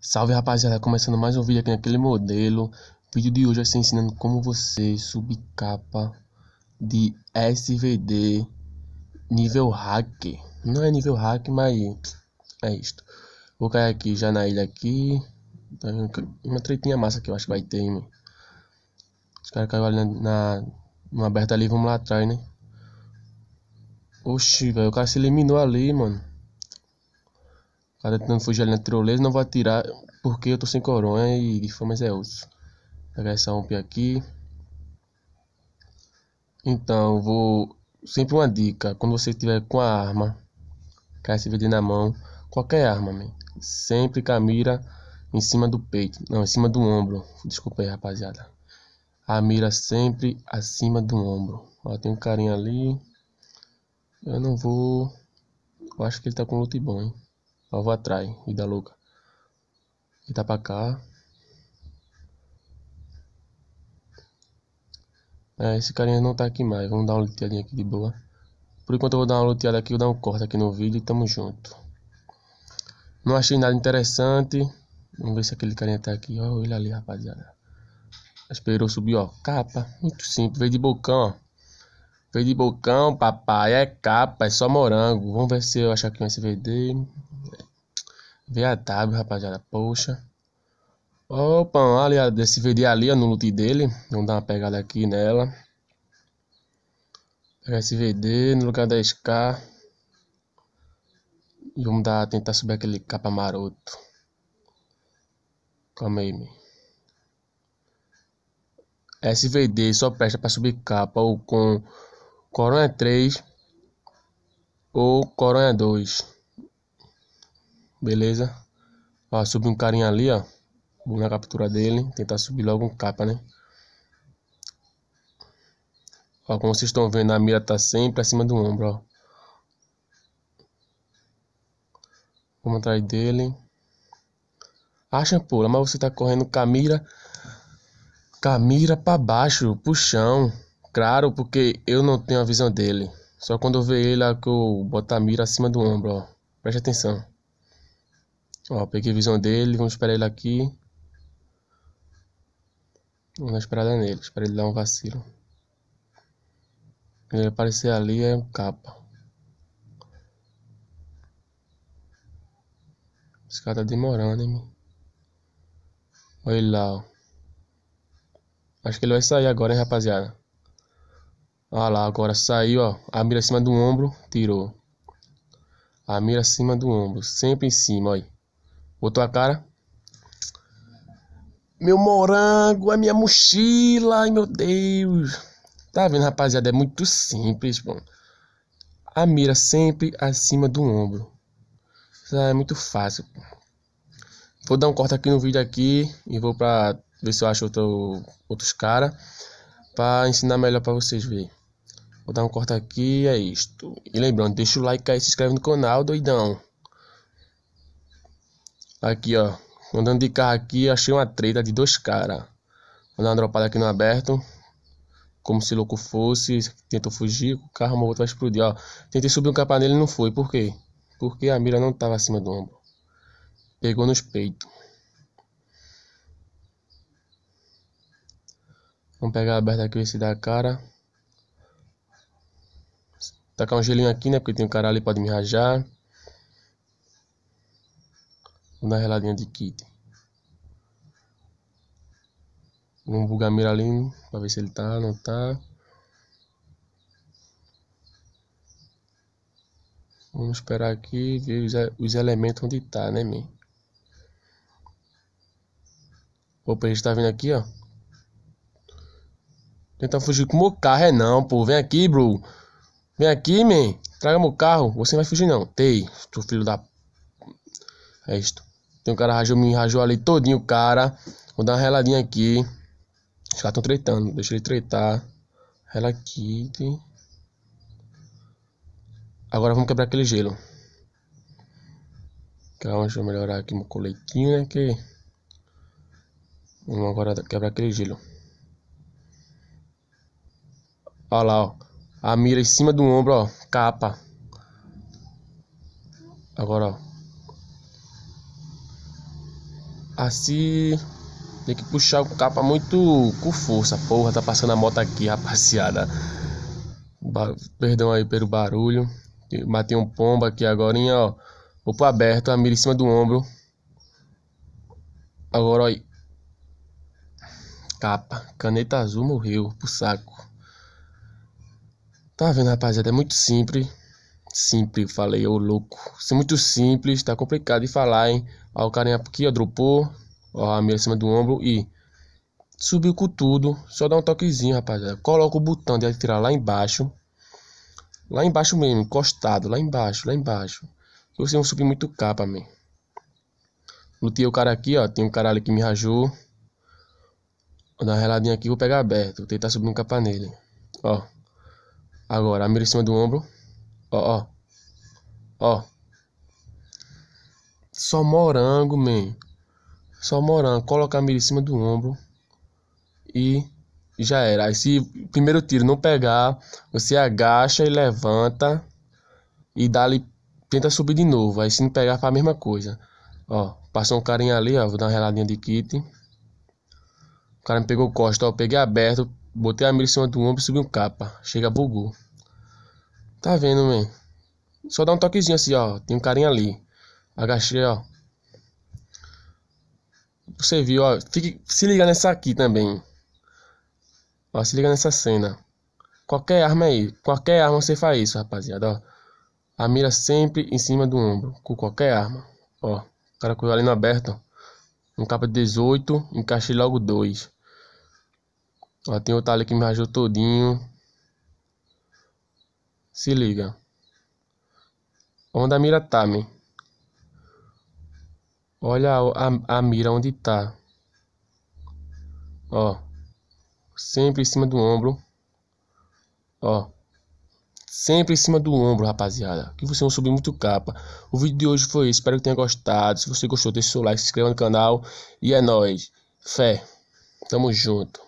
Salve rapaziada, começando mais um vídeo aqui naquele modelo. O vídeo de hoje vai ser ensinando como você subir capa de SVD nível hack. Não é nível hack, mas é isto. Vou cair aqui já na ilha aqui. Tá uma tretinha massa que eu acho que vai ter, hein? Os caras caiu ali na, na, na aberta ali, vamos lá atrás, né? Oxi, velho, o cara se eliminou ali, mano. Cara tentando fugir ali na tirolesa, não vou atirar porque eu tô sem coronha e de fome é osso. Pegar essa ump aqui. Então, vou. Sempre uma dica: quando você estiver com a arma, KSVD na mão, qualquer arma, man, sempre com a mira em cima do peito, não, em cima do ombro. Desculpa aí, rapaziada. A mira sempre acima do ombro. Ó, tem um carinha ali. Eu não vou. Eu acho que ele tá com loot bom, hein. Alvo atrai, vida louca. tá cá. É, esse carinha não tá aqui mais. Vamos dar uma luteadinha aqui de boa. Por enquanto eu vou dar uma luteada aqui, vou dar um corte aqui no vídeo e tamo junto. Não achei nada interessante. Vamos ver se aquele carinha tá aqui. Olha ele ali, rapaziada. Esperou subir, ó. Capa. Muito simples. Veio de bocão, ó. Veio de bocão, papai. É capa, é só morango. Vamos ver se eu achar aqui um SVD. VAW, rapaziada. Poxa. Opa, aliás, esse VD ali, no loot dele. Vamos dar uma pegada aqui nela. Pegar esse VD no lugar 10k. E vamos dar, tentar subir aquele capa maroto. Calma aí, meu. SVD só presta para subir capa ou com Corona 3 ou Corona 2. Beleza? Ó, subiu um carinha ali, ó. Vou na captura dele. Tentar subir logo um capa, né? Ó, como vocês estão vendo, a mira tá sempre acima do ombro, ó. Vamos atrás dele. Acha, pula, mas você tá correndo com a mira... Com a mira pra baixo, pro chão. Claro, porque eu não tenho a visão dele. Só quando eu ver ele lá é que eu boto a mira acima do ombro, ó. Preste atenção. Ó, peguei a visão dele, vamos esperar ele aqui. Vamos dar esperada nele, esperar ele dar um vacilo. Ele aparecer ali é um capa. Esse cara tá demorando, hein? Olha ele lá, ó. Acho que ele vai sair agora, hein, rapaziada. Olha lá, agora saiu, ó. A mira acima do ombro, tirou. A mira acima do ombro, sempre em cima, olha botou a cara. Meu morango, a minha mochila, ai meu Deus. Tá vendo, rapaziada? É muito simples, mano. A mira sempre acima do ombro. é muito fácil. Vou dar um corte aqui no vídeo aqui e vou pra ver se eu acho outro, outros caras para ensinar melhor para vocês verem. Vou dar um corte aqui, é isto. E lembrando, deixa o like aí, se inscreve no canal, doidão. Aqui, ó. Andando de carro aqui, achei uma treta de dois caras. Andando uma dropada aqui no aberto. Como se louco fosse. Tentou fugir. O carro morto vai explodir, ó. Tentei subir um capa nele não foi. Por quê? Porque a mira não tava acima do ombro. Pegou nos peitos. Vamos pegar aberto aqui, ver se dá cara. Tacar um gelinho aqui, né? Porque tem um cara ali, pode me rajar na reladinha de kit. Vamos bugar a mira ali para ver se ele tá, não tá. Vamos esperar aqui ver os, os elementos onde tá, né, men? Opa, ele está vindo aqui, ó. Tentar fugir com o meu carro, é não, pô. Vem aqui, bro. Vem aqui, men. Traga meu carro. Você não vai fugir, não. Tei, tu filho da. É isto. Tem um cara rajou, me rajou ali todinho, o cara. Vou dar uma reladinha aqui. Os caras estão tretando, deixa ele tretar. Rela aqui. Agora vamos quebrar aquele gelo. Calma, deixa eu melhorar aqui meu coletinho, né? Que... Vamos agora quebrar aquele gelo. Olha lá, ó. A mira em cima do ombro, ó. Capa. Agora, ó. Assim, tem que puxar o capa muito com força. Porra, tá passando a moto aqui, rapaziada. Ba Perdão aí pelo barulho. Matei um pombo aqui agora, hein, ó. Opo aberto, a mira em cima do ombro. Agora, ó. Aí. Capa. Caneta azul morreu pro saco. Tá vendo, rapaziada? É muito simples. Simples, falei, ô louco. Isso é muito simples, tá complicado de falar, hein? Aí o carinha aqui, ó, dropou. Ó, a mira em cima do ombro e subiu com tudo. Só dá um toquezinho, rapaziada. Coloca o botão de atirar lá embaixo. Lá embaixo mesmo, encostado. Lá embaixo, lá embaixo. Vocês vão subir muito capa, man. Lutei o cara aqui, ó. Tem um cara ali que me rajou. Vou dar uma reladinha aqui, vou pegar aberto. Vou tentar subir um capa nele. Ó. Agora, a mira em cima do ombro. Ó, ó. Ó. Só morango, man. Só morango. Coloca a mira em cima do ombro. E já era. Aí se o primeiro tiro não pegar, você agacha e levanta. E dali tenta subir de novo. Aí se não pegar, faz a mesma coisa. Ó, passou um carinha ali, ó. Vou dar uma reladinha de kit. O cara me pegou o costa, ó. Peguei aberto, botei a mira em cima do ombro e subi um capa. Chega, bugou. Tá vendo, man? Só dá um toquezinho assim, ó. Tem um carinha ali. Agachei, ó. Você viu, ó. Fique, se liga nessa aqui também. Ó, se liga nessa cena. Qualquer arma aí. Qualquer arma você faz isso, rapaziada, ó. A mira sempre em cima do ombro. Com qualquer arma. Ó. O cara com ali no aberto, ó. Um capa de 18. Encaixei logo dois. Ó, tem outro ali que me rajou todinho. Se liga. Onde a mira tá, man? Olha a, a, a mira onde está. Ó. Sempre em cima do ombro. Ó. Sempre em cima do ombro, rapaziada. Que você não subir muito capa. O vídeo de hoje foi isso. Espero que tenha gostado. Se você gostou, o seu like, se inscreva no canal. E é nóis. Fé. Tamo junto.